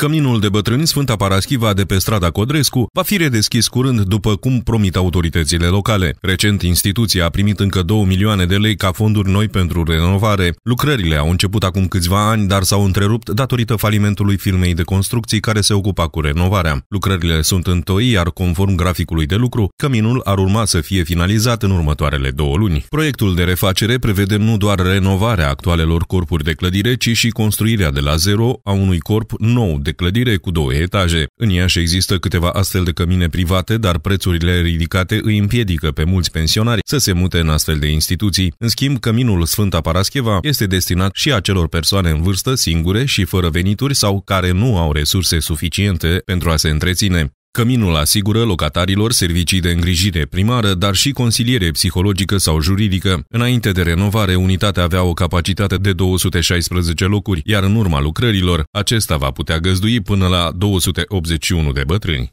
Căminul de bătrâni Sfânta Paraschiva de pe strada Codrescu va fi redeschis curând după cum promit autoritățile locale. Recent, instituția a primit încă 2 milioane de lei ca fonduri noi pentru renovare. Lucrările au început acum câțiva ani, dar s-au întrerupt datorită falimentului firmei de construcții care se ocupa cu renovarea. Lucrările sunt întoi, iar conform graficului de lucru, căminul ar urma să fie finalizat în următoarele două luni. Proiectul de refacere prevede nu doar renovarea actualelor corpuri de clădire, ci și construirea de la zero a unui corp nou de clădire cu două etaje. În Iași există câteva astfel de cămine private, dar prețurile ridicate îi împiedică pe mulți pensionari să se mute în astfel de instituții. În schimb, căminul Sfânta Parascheva este destinat și acelor persoane în vârstă, singure și fără venituri sau care nu au resurse suficiente pentru a se întreține. Căminul asigură locatarilor servicii de îngrijire primară, dar și consiliere psihologică sau juridică. Înainte de renovare, unitatea avea o capacitate de 216 locuri, iar în urma lucrărilor, acesta va putea găzdui până la 281 de bătrâni.